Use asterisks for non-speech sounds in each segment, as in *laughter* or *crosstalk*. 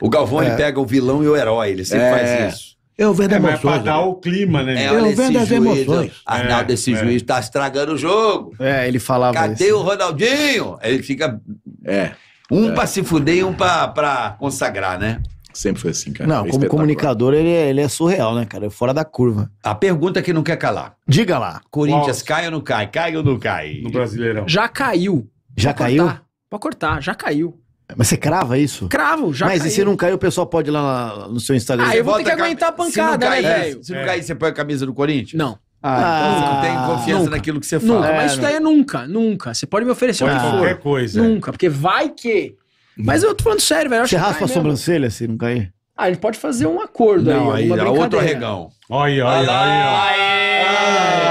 O Galvão é. pega o vilão e o herói, ele sempre faz é. isso. É o vendo é, emoções. Mas pra dar né? o clima, né? É, é eu vendo as juiz, emoções. Arnaldo, é, esse juiz tá estragando o jogo. É, ele falava Cadê isso. Né? o Ronaldinho? Ele fica... É. Um é. pra se fuder e um pra, pra consagrar, né? Sempre foi assim, cara. Não, é como comunicador, ele é, ele é surreal, né, cara? É fora da curva. A pergunta que não quer calar. Diga lá. Corinthians Nossa. cai ou não cai? Cai ou não cai? No Brasileirão. Já caiu. Já Pode caiu? Cortar. Pode cortar, já caiu. Mas você crava isso? Cravo, já Mas e se não cair, o pessoal pode ir lá no seu Instagram. Ah, eu vou ter que aguentar a pancada, se né, cair, né, velho? Se não cair, você põe a camisa do Corinthians? Não. Ah, então ah, não tem confiança nunca, naquilo que você fala. Nunca, mas é, isso né? daí é nunca, nunca. Você pode me oferecer o que for. Qualquer coisa. Nunca, porque vai que. Mas eu tô falando sério, velho. Você raspa a sobrancelha se não cair? Ah, a gente pode fazer um acordo não, aí. Não, aí, é outro arregão. Olha, olha, olha. Ah,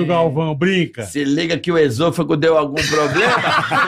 do Galvão, brinca. Se liga que o esôfago deu algum problema.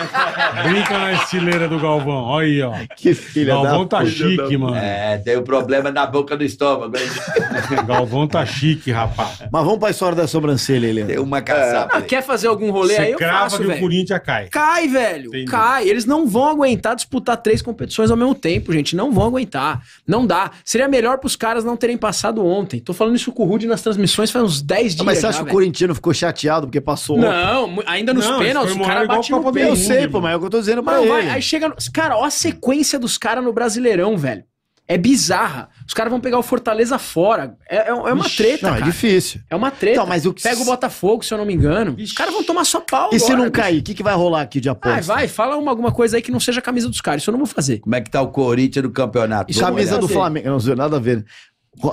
*laughs* brinca na estileira do Galvão, olha aí, ó. Que filha Galvão tá chique, mano. É, deu problema na boca do estômago. *laughs* Galvão tá chique, rapaz. Mas vamos pra história da sobrancelha, Helena. Deu uma caçada. Ah, quer fazer algum rolê Você aí? Eu crava faço, que velho. o Corinthians cai. Cai, velho. Entendi. Cai. Eles não vão aguentar disputar três competições ao mesmo tempo, gente. Não vão aguentar. Não dá. Seria melhor pros caras não terem passado ontem. Tô falando isso com o Rude nas transmissões faz uns 10 ah, dias. Mas você acha já, que o velho ficou chateado porque passou. Não, ainda nos não, pênaltis, o cara bateu no pênalti. Eu sei, pô, mas é o que eu tô dizendo pra não, ele. Vai, aí chega. Cara, ó a sequência dos caras no Brasileirão, velho. É bizarra. Os caras vão pegar o Fortaleza fora. É, é, é uma Ixi, treta, não, é cara. É difícil. É uma treta. Então, mas o que... Pega o Botafogo, se eu não me engano. Ixi. Os caras vão tomar só pau. E agora, se não cair, o que, que vai rolar aqui de aposta? Ah, vai, fala uma, alguma coisa aí que não seja a camisa dos caras. Isso eu não vou fazer. Como é que tá o Corinthians no campeonato? Isso a camisa do Flamengo. Não, não nada a ver. Né?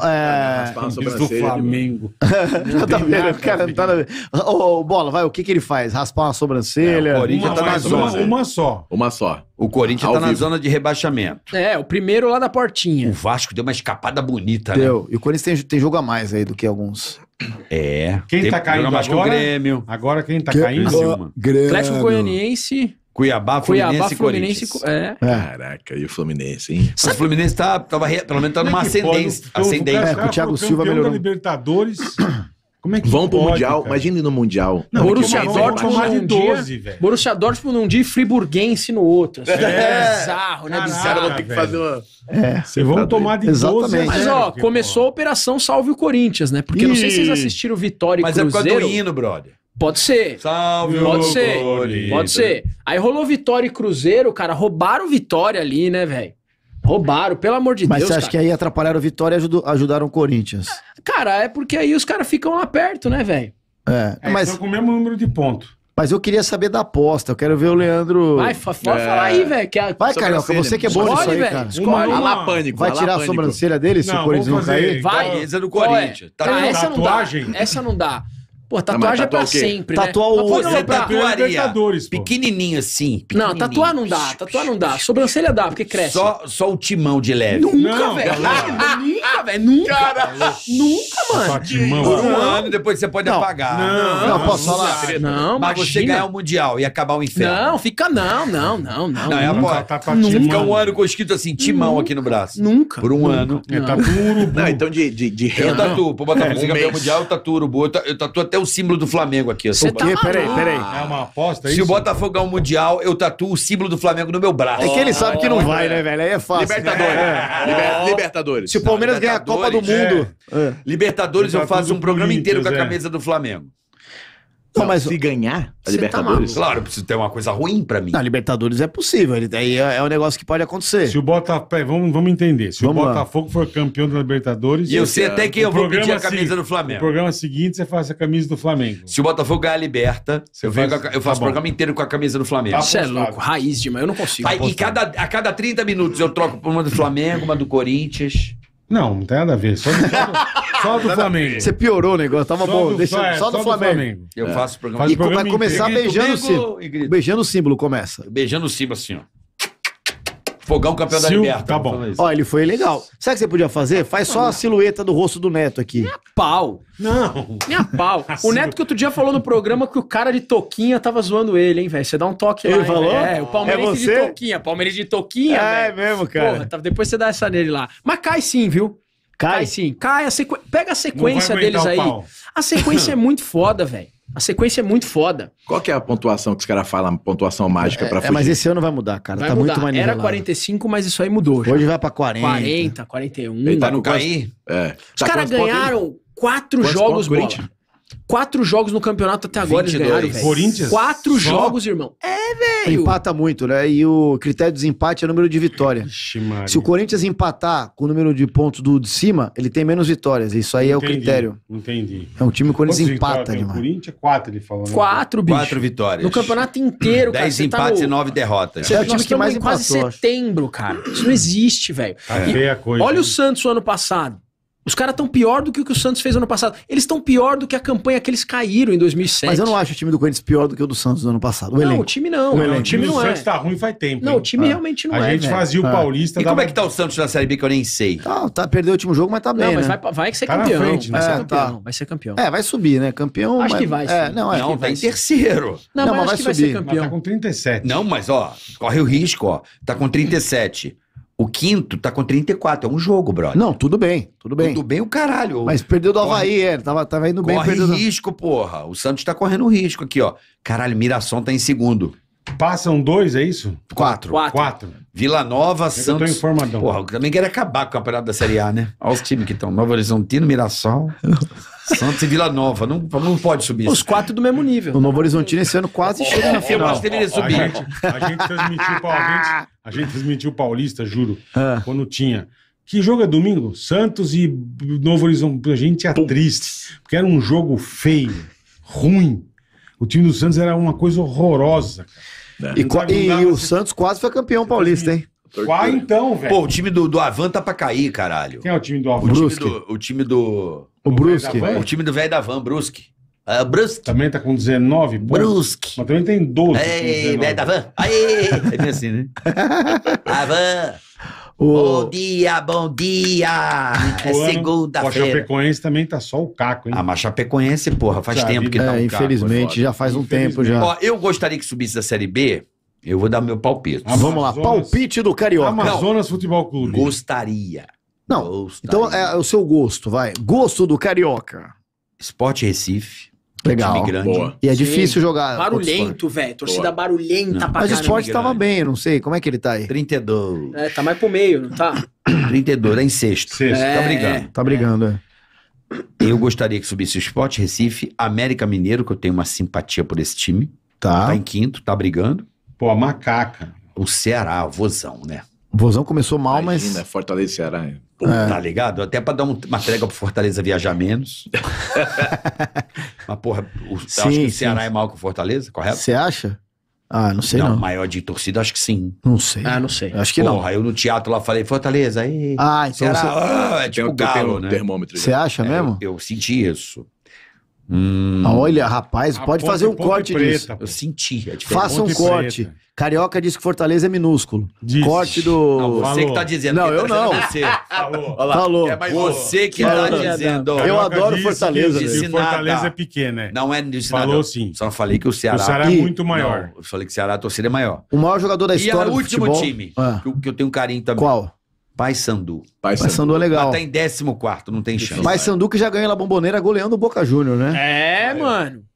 É... do Flamengo. *laughs* tá vendo, o cara tá na... Ô, Bola, vai, o que que ele faz? Raspar uma sobrancelha? É, o Corinthians uma, tá na zona. Uma, só. Uma só. O Corinthians Ao tá vivo. na zona de rebaixamento. É, o primeiro lá na portinha. O Vasco deu uma escapada bonita, deu. né? E o Corinthians tem, tem jogo a mais aí do que alguns. É. Quem tá tem, tá caindo agora? Que o Grêmio. Agora quem tá que... caindo? Grêmio. Atlético Goianiense... Cuiabá, Fluminense Cuiabá, e Fluminense, Corinthians. É. Caraca, e o Fluminense, hein? Mas o Fluminense tá, tava, pelo menos tá é numa ascendência. Pode, ascendência. Cara, é, o Thiago Silva melhorou. Libertadores... Como é que Vão pro pode, Mundial, cara? imagine no Mundial. Não, Borussia Dortmund tá num dia, 12, velho. Borussia Dortmund num dia e Friburguense no outro. Assim, é. é bizarro, né? Bizarro. Vão ter que fazer uma... É. Vocês vão tomar de Exatamente. 12. Mas, né, ó, começou a operação Salve o Corinthians, né? Porque Ih. não sei se vocês assistiram Vitória e Mas Cruzeiro. Mas é por causa do hino, brother. Pode ser. Salve, Pode ser. Pode ser. Aí rolou Vitória e Cruzeiro, cara. Roubaram Vitória ali, né, velho? Roubaram, pelo amor de Mas Deus. Mas você acha cara. que aí atrapalharam Vitória e ajudaram o Corinthians? Cara, é porque aí os caras ficam lá perto, né, velho? É, é, é mas... Estão com o mesmo número de pontos. Mas eu queria saber da aposta. Eu quero ver o Leandro. Vai, pode é. falar aí, velho. É vai, Carioca, você que é bom escolhe, nisso aí, cara. velho. Escolhe. Vai tirar a sobrancelha dele se o Corinthians não cair? Vai. Camisa tá. é do Corinthians. Tá, essa, tatuagem. não dá. essa não dá. Pô, ah, tatuagem não, é pra sempre, tatuar né? Tatuar o... Você tatuaria pequenininho assim, pequenininho. Não, tatuar não dá, tatuar não dá. Sobrancelha dá, porque cresce. Só, só o timão de leve. Nunca, velho. *laughs* Nunca, velho. Nunca. Cara, nunca, mano. Só timão. Por um ano, depois você pode não. apagar. Não, não, não posso falar. Não, Mas imagina. você ganhar o Mundial e acabar o inferno. Não, fica não, não, não, não. Não, é nunca, tá Você fica um ano com escrito assim, timão aqui no braço. Nunca. Por um ano. É tatu urubu. Não, então de, de, de renda. Eu tatu, Pô, botar é, música é mundial, eu tatuo urubu. Eu tatuo até é o símbolo do Flamengo aqui. Você tá Peraí, peraí. É uma aposta, aí? É Se o Botafogo ganhar o Mundial, eu tatuo o símbolo do Flamengo no meu braço. É que ele sabe ah, que não é. vai, né, velho? Aí é fácil. Libertadores. É. Liber- Libertadores. Se o Palmeiras ganhar a Copa do Mundo. Libertadores, eu faço um programa inteiro com a camisa do Flamengo. Não, mas se ganhar a tá Libertadores, tá claro, preciso ter uma coisa ruim para mim. Na Libertadores é possível, aí é, é um negócio que pode acontecer. Se o Botafogo, vamos, vamos entender, se vamos o Botafogo lá. for campeão da Libertadores, e eu sei é até que eu vou pedir a camisa se, do Flamengo. O programa seguinte você faz a camisa do Flamengo. Se o Botafogo ganhar a Liberta, você eu, faz, eu faço tá o programa inteiro com a camisa do Flamengo. Isso tá é louco, raiz demais, eu não consigo. Vai, e cada, a cada 30 minutos eu troco por uma do Flamengo, uma do Corinthians. Não, não tem nada a ver. Só do, só do *laughs* Flamengo. Você piorou o negócio, tava Só bom. do- Deixa, só, é, do, só do Flamengo. Flamengo. Eu é. faço o programa. Faz E programa vai programa começar beijando o símbolo. Beijando o símbolo, começa. Beijando o símbolo, assim, ó. Fogão campeão da Libertadores. tá bom. Ó, ele foi legal. Sabe o que você podia fazer? Faz só a silhueta do rosto do Neto aqui. Pau. Não. Minha pau. *laughs* O Neto que outro dia falou no programa que o cara de Toquinha tava zoando ele, hein, velho? Você dá um toque Ele hein, falou? É, o É palmeirense de Toquinha. Palmeirense de Toquinha, É mesmo, cara. Porra, tá- depois você dá essa nele lá. Mas cai sim, viu? Cai. Cai sim. Cai a sequ... Pega a sequência deles aí. A sequência é muito foda, velho. A sequência é muito foda. Qual que é a pontuação que os caras falam, pontuação mágica é, pra é, fugir? É, mas esse ano vai mudar, cara. Vai tá mudar. muito maneiro. Era 45, mas isso aí mudou. Já. Hoje vai pra 40. 40, 41. Ele tá no cair. Tá é. Os tá caras ganharam quatro jogos bola. Quatro jogos no campeonato até agora eles ganharam. Corinthians? Quatro Só? jogos, irmão. É, velho. Empata muito, né? E o critério de desempate é o número de vitória. Ixi, Se o Corinthians empatar com o número de pontos do de cima, ele tem menos vitórias. Isso aí Entendi. é o critério. Entendi. É um time que o Corinthians empata O Corinthians é quatro, ele falou. Né? Quatro, bicho. Quatro vitórias. No campeonato inteiro, cara. Dez tá empates tá no... e nove derrotas. Você é o time que mais empatou, quase setembro, cara. Isso não existe, velho. É. feia coisa. Olha o Santos o ano passado. Os caras estão pior do que o que o Santos fez ano passado. Eles estão pior do que a campanha que eles caíram em 2007. Mas eu não acho o time do Corinthians pior do que o do Santos no ano passado. O não, elenco. o time não. O, elenco. time, o não é. O Santos tá ruim faz tempo. Não, hein? o time ah. realmente não a é. A gente fazia o ah. Paulista. E como é que tá o Santos na Série B que eu nem sei? Tá, tá perdeu o último jogo, mas tá bem. Não, mas né? vai, vai ser tá campeão. Frente, né? vai, ser é, campeão tá. vai ser campeão. É, vai subir, né? Campeão. Acho mas... que vai. É, subir. É, não, é, não tá em terceiro. Não, mas, vai subir. Vai ser campeão. Tá com 37. Não, mas ó, corre o risco, ó. Tá com 37. O quinto tá com 34, é um jogo, brother. Não, tudo bem, tudo bem. Tudo bem o caralho. Mas perdeu do Havaí, é, tava, tava indo bem. Corre perdeu risco, do... porra. O Santos tá correndo risco aqui, ó. Caralho, Mirassol tá em segundo. Passam dois, é isso? Quatro. Quatro. Quatro. Vila Nova, Santos. Eu tô informadão. Porra, também quero acabar com o campeonato da Série A, né? Olha os times que estão. Novo Horizontino, Mirassol. *laughs* Santos e Vila Nova. Não, não pode subir. Os quatro do mesmo nível. O Novo Horizontino esse ano quase chega na final. Eu subir. A gente, a gente transmitiu Paulista, Paulista, juro, ah. quando tinha. Que jogo é domingo? Santos e Novo Horizonte. A gente é triste, porque era um jogo feio, ruim. O time do Santos era uma coisa horrorosa, cara. E, e, e, o Santos quase foi campeão paulista, hein? Qual então, velho. Pô, o time do, do Avan tá pra cair, caralho. Quem é o time do Avan? O Brusque. time do. O time do. O Brusque. O time do velho da Van, Brusque. Uh, Brusque. Também tá com 19 pontos. Brusque. Mas também tem 12. Ei, velho da Van. Aí. É bem assim, né? *laughs* Avan. O... Bom dia, bom dia! É segunda-feira. A Chapecoense também tá só o caco, hein? Ah, mas Chapecoense, porra, faz tempo que tá né? é, um Infelizmente, caco, já faz um tempo já. Ó, eu gostaria que subisse da Série B, eu vou dar meu palpite. Amazonas, ah, Vamos lá, palpite do Carioca. Amazonas Não. Futebol Clube. Gostaria. Não, gostaria. então é o seu gosto, vai. Gosto do Carioca. Esporte Recife. Legal. E é Sim. difícil jogar. Barulhento, velho. Torcida Boa. barulhenta não. pra Mas o esporte tava bem, não sei. Como é que ele tá aí? 32. É, tá mais pro meio, não tá? 32, *clears throat* tá é em sexto. sexto. É, tá brigando. É. Tá brigando, é. Eu gostaria que subisse o Esporte Recife, América Mineiro, que eu tenho uma simpatia por esse time. Tá. Tá em quinto, tá brigando. Pô, a macaca. O Ceará, o Vozão, né? O Vozão começou mal, Imagina, mas. É Fortaleza e Ceará. Pô, é. Tá ligado? Até pra dar uma entrega pro Fortaleza viajar menos. *laughs* mas, porra, o, sim, acho que o Ceará sim. é mal que o Fortaleza, correto? Você acha? Ah, não sei não. não. maior de torcida, acho que sim. Não sei. Ah, não sei. Acho que Porra, não. Porra, eu no teatro lá falei, Fortaleza, aí. Ah, então Ceará, você... ah, é tipo tem, um né? termômetro. Você acha é, mesmo? Eu, eu, senti isso. Hum. Ah, olha, rapaz, a pode ponte, fazer um corte preta, disso. Pô. Eu senti. É Faça um corte. Preta. Carioca diz que Fortaleza é minúsculo. Diz. Corte do. Não, você que tá dizendo. Não, eu tá não. É você. Falou. Falou. É, você que tá Falou. tá dizendo. Eu, adoro Fortaleza. Fortaleza é pequena. É. Não é disso Falou nada. sim. Só falei que o Ceará. O Ceará é muito maior. Não, eu falei que o Ceará, a torcida é maior. O maior jogador da história. E é o último time ah. que, eu tenho carinho também. Qual? Paysandu. Sandu é legal. Tá em 14, não tem chance. Sandu que já ganhou na bomboneira goleando o Boca Júnior, né? É, é, mano.